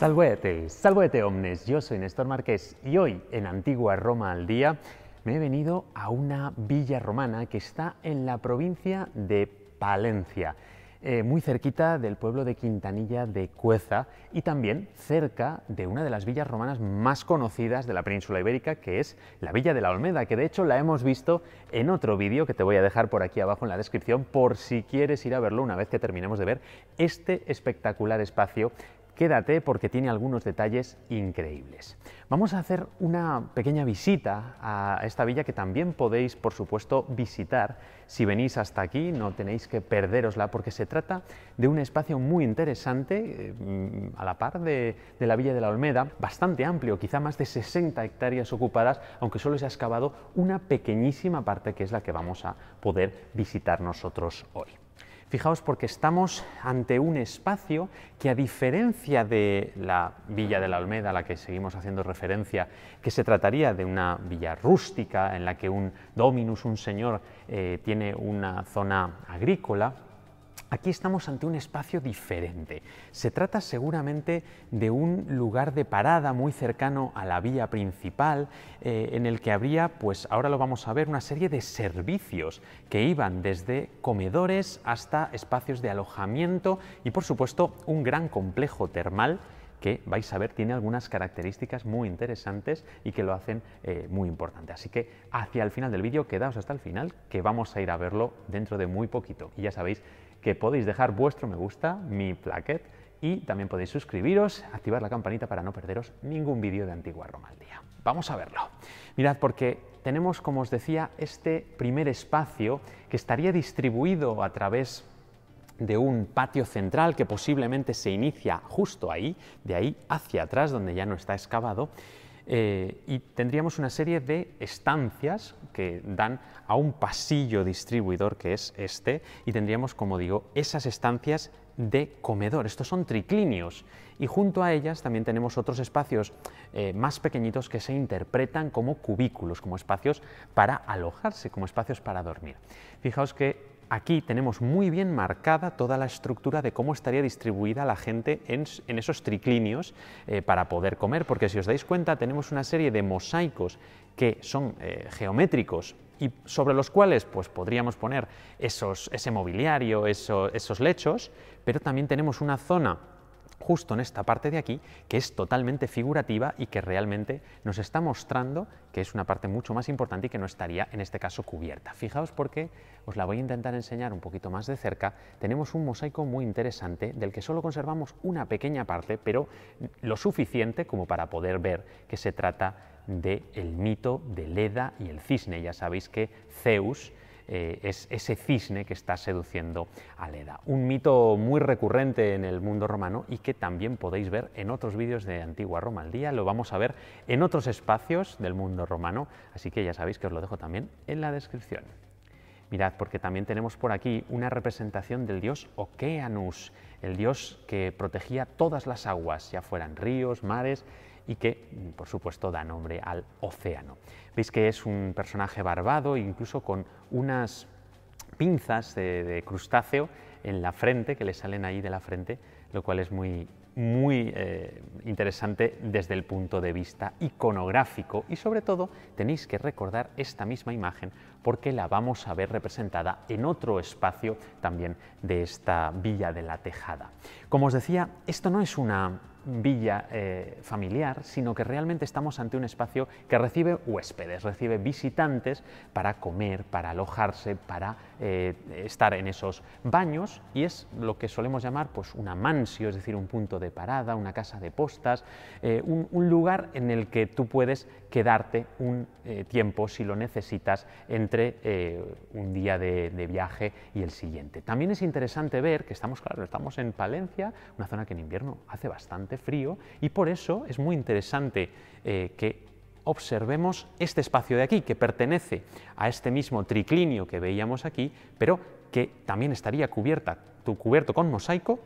Salvete, salvete omnes, yo soy Néstor Marqués y hoy en Antigua Roma al Día me he venido a una villa romana que está en la provincia de Palencia, eh, muy cerquita del pueblo de Quintanilla de Cueza y también cerca de una de las villas romanas más conocidas de la península ibérica, que es la Villa de la Olmeda, que de hecho la hemos visto en otro vídeo que te voy a dejar por aquí abajo en la descripción por si quieres ir a verlo una vez que terminemos de ver este espectacular espacio Quédate porque tiene algunos detalles increíbles. Vamos a hacer una pequeña visita a esta villa que también podéis, por supuesto, visitar. Si venís hasta aquí no tenéis que perderosla porque se trata de un espacio muy interesante, eh, a la par de, de la Villa de la Olmeda, bastante amplio, quizá más de 60 hectáreas ocupadas, aunque solo se ha excavado una pequeñísima parte que es la que vamos a poder visitar nosotros hoy. Fijaos porque estamos ante un espacio que a diferencia de la Villa de la Almeda, a la que seguimos haciendo referencia, que se trataría de una villa rústica en la que un dominus, un señor, eh, tiene una zona agrícola, Aquí estamos ante un espacio diferente. Se trata seguramente de un lugar de parada muy cercano a la vía principal, eh, en el que habría, pues ahora lo vamos a ver, una serie de servicios que iban desde comedores hasta espacios de alojamiento y, por supuesto, un gran complejo termal que vais a ver tiene algunas características muy interesantes y que lo hacen eh, muy importante. Así que hacia el final del vídeo, quedaos hasta el final, que vamos a ir a verlo dentro de muy poquito. Y ya sabéis que podéis dejar vuestro me gusta, mi plaquet, y también podéis suscribiros, activar la campanita para no perderos ningún vídeo de Antigua Romaldía. Vamos a verlo. Mirad, porque tenemos, como os decía, este primer espacio que estaría distribuido a través de un patio central que posiblemente se inicia justo ahí, de ahí hacia atrás, donde ya no está excavado, eh, y tendríamos una serie de estancias que dan a un pasillo distribuidor que es este y tendríamos, como digo, esas estancias de comedor. Estos son triclinios y junto a ellas también tenemos otros espacios eh, más pequeñitos que se interpretan como cubículos, como espacios para alojarse, como espacios para dormir. Fijaos que Aquí tenemos muy bien marcada toda la estructura de cómo estaría distribuida la gente en, esos triclinios eh, para poder comer, porque si os dais cuenta tenemos una serie de mosaicos que son eh, geométricos y sobre los cuales pues, podríamos poner esos, ese mobiliario, esos lechos, pero también tenemos una zona justo en esta parte de aquí, que es totalmente figurativa y que realmente nos está mostrando que es una parte mucho más importante y que no estaría en este caso cubierta. Fijaos porque os la voy a intentar enseñar un poquito más de cerca. Tenemos un mosaico muy interesante del que solo conservamos una pequeña parte, pero lo suficiente como para poder ver que se trata del mito de Leda y el cisne. Ya sabéis que Zeus eh, es ese cisne que está seduciendo a Leda. Un mito muy recurrente en el mundo romano y que también podéis ver en otros vídeos de Antigua Roma al día, lo vamos a ver en otros espacios del mundo romano, así que ya sabéis que os lo dejo también en la descripción. Mirad, porque también tenemos por aquí una representación del dios Okeanus, el dios que protegía todas las aguas, ya fueran ríos, mares, y que, por supuesto, da nombre al océano. Veis que es un personaje barbado, incluso con unas pinzas de, crustáceo en la frente, que le salen ahí de la frente, lo cual es muy, muy eh, interesante desde el punto de vista iconográfico y sobre todo tenéis que recordar esta misma imagen porque la vamos a ver representada en otro espacio también de esta Villa de la Tejada. Como os decía, esto no es una villa eh, familiar, sino que realmente estamos ante un espacio que recibe huéspedes, recibe visitantes para comer, para alojarse, para eh, estar en esos baños y es lo que solemos llamar pues, una mansio, es decir, un punto de parada, una casa de postas, eh, un, un, lugar en el que tú puedes quedarte un tiempo si lo necesitas en entre eh, un día de, viaje y el siguiente. También es interesante ver que estamos, claro, estamos en Palencia, una zona que en invierno hace bastante frío y por eso es muy interesante eh, que observemos este espacio de aquí, que pertenece a este mismo triclinio que veíamos aquí, pero que también estaría cubierta, cubierto con mosaico,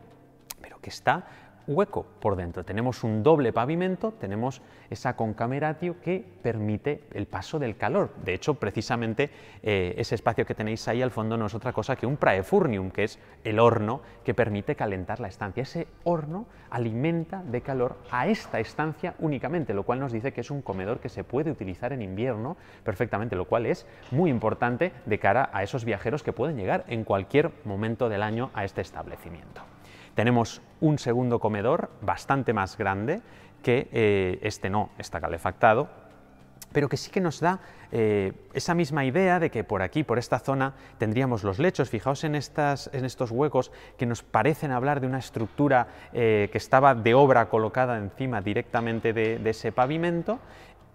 pero que está hueco por dentro. Tenemos un doble pavimento, tenemos esa concameratio que permite el paso del calor. De hecho, precisamente eh, ese espacio que tenéis ahí al fondo no es otra cosa que un praefurnium, que es el horno que permite calentar la estancia. Ese horno alimenta de calor a esta estancia únicamente, lo cual nos dice que es un comedor que se puede utilizar en invierno perfectamente, lo cual es muy importante de cara a esos viajeros que pueden llegar en cualquier momento del año a este establecimiento. Tenemos un segundo comedor bastante más grande que eh, este no está calefactado, pero que sí que nos da eh, esa misma idea de que por aquí, por esta zona, tendríamos los lechos. Fijaos en, estos huecos que nos parecen hablar de una estructura eh, que estaba de obra colocada encima directamente de ese pavimento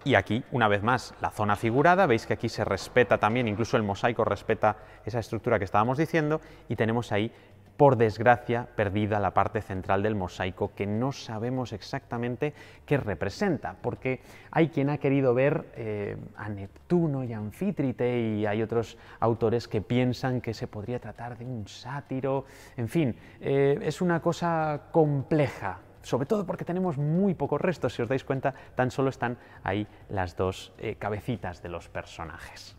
y aquí, una vez más, la zona figurada, veis que aquí se respeta también, incluso el mosaico respeta esa estructura que estábamos diciendo, y tenemos ahí, por desgracia, perdida la parte central del mosaico, que no sabemos exactamente qué representa, porque hay quien ha querido ver eh, a Neptuno y Anfítrite, y hay otros autores que piensan que se podría tratar de un sátiro, en fin, eh, es una cosa compleja sobre todo porque tenemos muy pocos restos, si os dais cuenta, tan solo están ahí las dos eh, cabecitas de los personajes.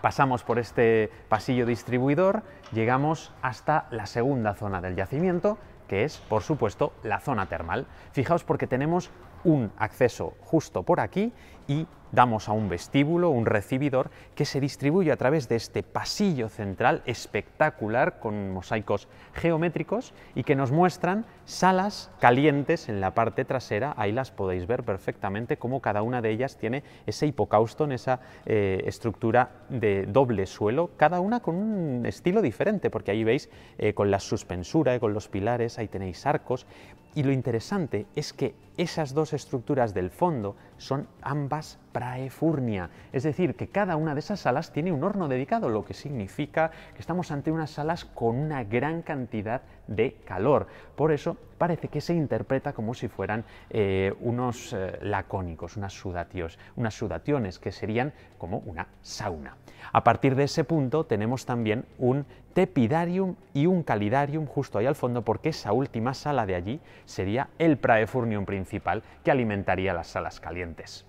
Pasamos por este pasillo distribuidor, llegamos hasta la segunda zona del yacimiento, que es, por supuesto, la zona termal. Fijaos porque tenemos un acceso justo por aquí y damos a un vestíbulo, un recibidor, que se distribuye a través de este pasillo central espectacular con mosaicos geométricos y que nos muestran salas calientes en la parte trasera. Ahí las podéis ver perfectamente cómo cada una de ellas tiene ese hipocausto en esa eh, estructura de doble suelo, cada una con un estilo diferente, porque ahí veis eh, con la suspensura, y eh, con los pilares, ahí tenéis arcos. Y lo interesante es que esas dos estructuras del fondo son ambas praefurnia, Es decir, que cada una de esas salas tiene un horno dedicado, lo que significa que estamos ante unas salas con una gran cantidad de calor. Por eso parece que se interpreta como si fueran eh, unos eh, lacónicos, unas, sudatios, unas sudationes, que serían como una sauna. A partir de ese punto tenemos también un tepidarium y un calidarium justo ahí al fondo, porque esa última sala de allí sería el praefurnium principal que alimentaría las salas calientes.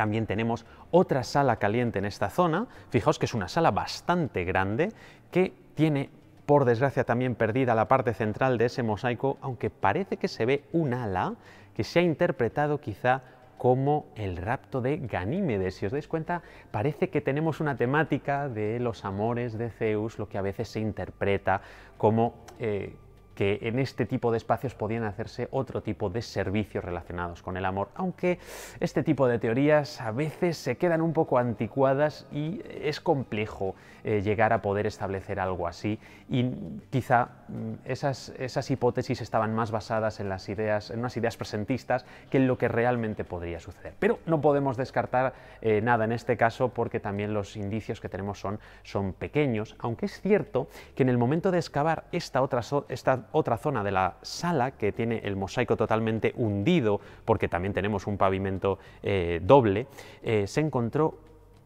También tenemos otra sala caliente en esta zona. Fijaos que es una sala bastante grande que tiene por desgracia también perdida la parte central de ese mosaico, aunque parece que se ve un ala que se ha interpretado quizá como el rapto de Ganímedes. Si os dais cuenta, parece que tenemos una temática de los amores de Zeus, lo que a veces se interpreta como eh, que en este tipo de espacios podían hacerse otro tipo de servicios relacionados con el amor, aunque este tipo de teorías a veces se quedan un poco anticuadas y es complejo eh, llegar a poder establecer algo así y quizá Mm, esas, esas hipótesis estaban más basadas en, las ideas, en unas ideas presentistas que en lo que realmente podría suceder. Pero no podemos descartar eh, nada en este caso porque también los indicios que tenemos son, son pequeños, aunque es cierto que en el momento de excavar esta otra, esta otra zona de la sala que tiene el mosaico totalmente hundido porque también tenemos un pavimento eh, doble, eh, se encontró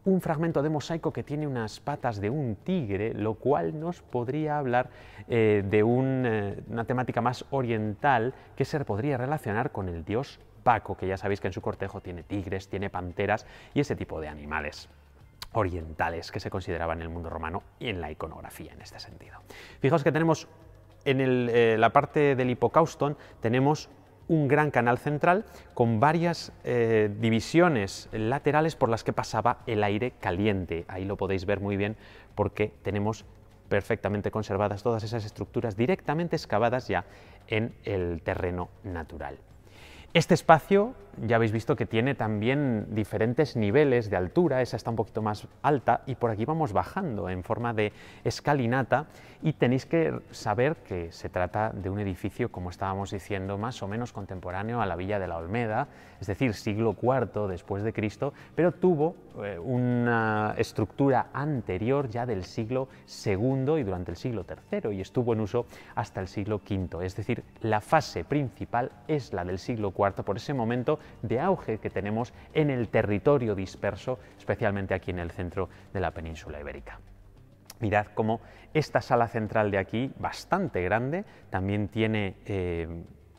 un fragmento de mosaico que tiene unas patas de un tigre, lo cual nos podría hablar eh, de eh, una temática más oriental que se podría relacionar con el dios Paco, que ya sabéis que en su cortejo tiene tigres, tiene panteras y ese tipo de animales orientales que se consideraban en el mundo romano y en la iconografía en este sentido. Fijaos que tenemos en eh, la parte del hipocaustón tenemos un gran canal central con varias eh, divisiones laterales por las que pasaba el aire caliente. Ahí lo podéis ver muy bien porque tenemos perfectamente conservadas todas esas estructuras directamente excavadas ya en el terreno natural. Este espacio ya habéis visto que tiene también diferentes niveles de altura, esa está un poquito más alta y por aquí vamos bajando en forma de escalinata y tenéis que saber que se trata de un edificio, como estábamos diciendo, más o menos contemporáneo a la Villa de la Olmeda, es decir, siglo IV después de Cristo, pero tuvo eh, una estructura anterior ya del siglo II y durante el siglo III y estuvo en uso hasta el siglo V, es decir, la fase principal es la del siglo IV por ese momento de auge que tenemos en el territorio disperso, especialmente aquí en el centro de la península ibérica. Mirad cómo esta sala central de aquí, bastante grande, también tiene eh,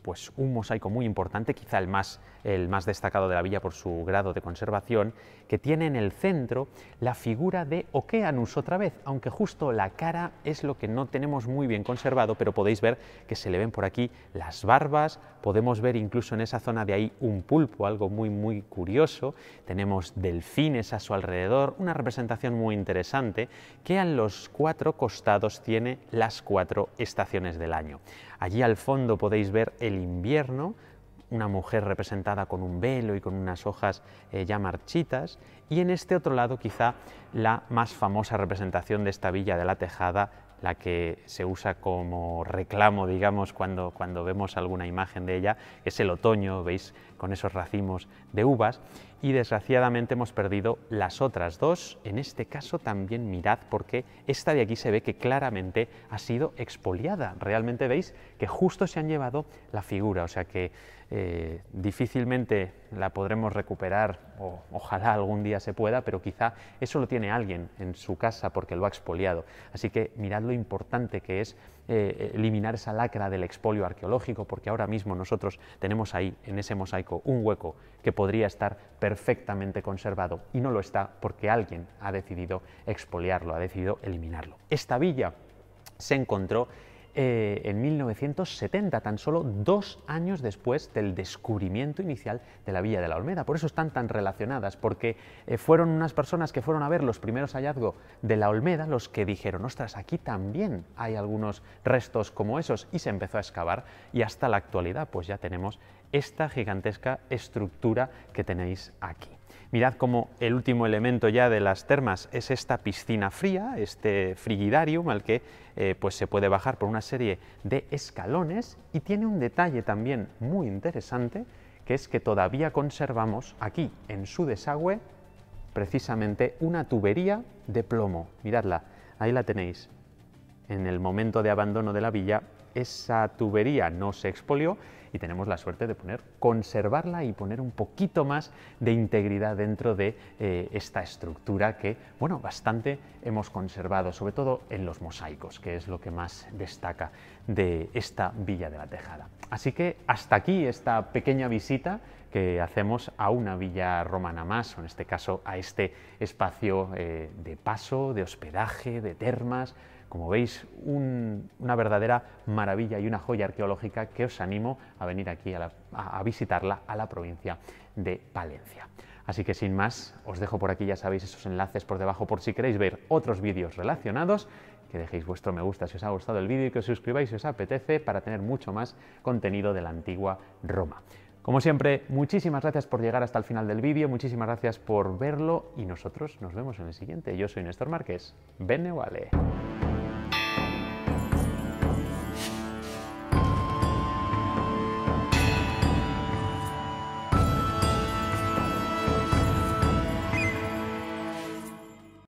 pues un mosaico muy importante, quizá el más el más destacado de la villa por su grado de conservación, que tiene en el centro la figura de Okeanus otra vez, aunque justo la cara es lo que no tenemos muy bien conservado, pero podéis ver que se le ven por aquí las barbas, podemos ver incluso en esa zona de ahí un pulpo, algo muy muy curioso, tenemos delfines a su alrededor, una representación muy interesante que a los cuatro costados tiene las cuatro estaciones del año. Allí al fondo podéis ver el invierno, una mujer representada con un velo y con unas hojas eh, ya marchitas, y en este otro lado quizá la más famosa representación de esta villa de la Tejada, la que se usa como reclamo, digamos, cuando, cuando vemos alguna imagen de ella, es el otoño, veis, con esos racimos de uvas, y desgraciadamente hemos perdido las otras dos. En este caso también mirad porque esta de aquí se ve que claramente ha sido expoliada. Realmente veis que justo se han llevado la figura, o sea que eh, difícilmente la podremos recuperar o ojalá algún día se pueda, pero quizá eso lo tiene alguien en su casa porque lo ha expoliado. Así que mirad lo importante que es eh, eliminar esa lacra del expolio arqueológico, porque ahora mismo nosotros tenemos ahí, en ese mosaico, un hueco que podría estar perfectamente conservado y no lo está porque alguien ha decidido expoliarlo, ha decidido eliminarlo. Esta villa se encontró eh, en 1970, tan solo dos años después del descubrimiento inicial de la Villa de la Olmeda. Por eso están tan relacionadas, porque eh, fueron unas personas que fueron a ver los primeros hallazgos de la Olmeda los que dijeron, ostras, aquí también hay algunos restos como esos, y se empezó a excavar, y hasta la actualidad pues ya tenemos esta gigantesca estructura que tenéis aquí. Mirad cómo el último elemento ya de las termas es esta piscina fría, este frigidarium al que eh, pues se puede bajar por una serie de escalones y tiene un detalle también muy interesante que es que todavía conservamos aquí en su desagüe precisamente una tubería de plomo. Miradla, ahí la tenéis. En el momento de abandono de la villa esa tubería no se expolió y tenemos la suerte de poner, conservarla y poner un poquito más de integridad dentro de eh, esta estructura que, bueno, bastante hemos conservado, sobre todo en los mosaicos, que es lo que más destaca de esta Villa de la Tejada. Así que hasta aquí esta pequeña visita que hacemos a una villa romana más, o en este caso a este espacio eh, de paso, de hospedaje, de termas, como veis, una verdadera maravilla y una joya arqueológica que os animo a venir aquí a, visitarla a la provincia de Palencia. Así que sin más, os dejo por aquí, ya sabéis, esos enlaces por debajo por si queréis ver otros vídeos relacionados, que dejéis vuestro me gusta si os ha gustado el vídeo y que os suscribáis si os apetece para tener mucho más contenido de la antigua Roma. Como siempre, muchísimas gracias por llegar hasta el final del vídeo, muchísimas gracias por verlo y nosotros nos vemos en el siguiente. Yo soy Néstor Márquez. Bene vale.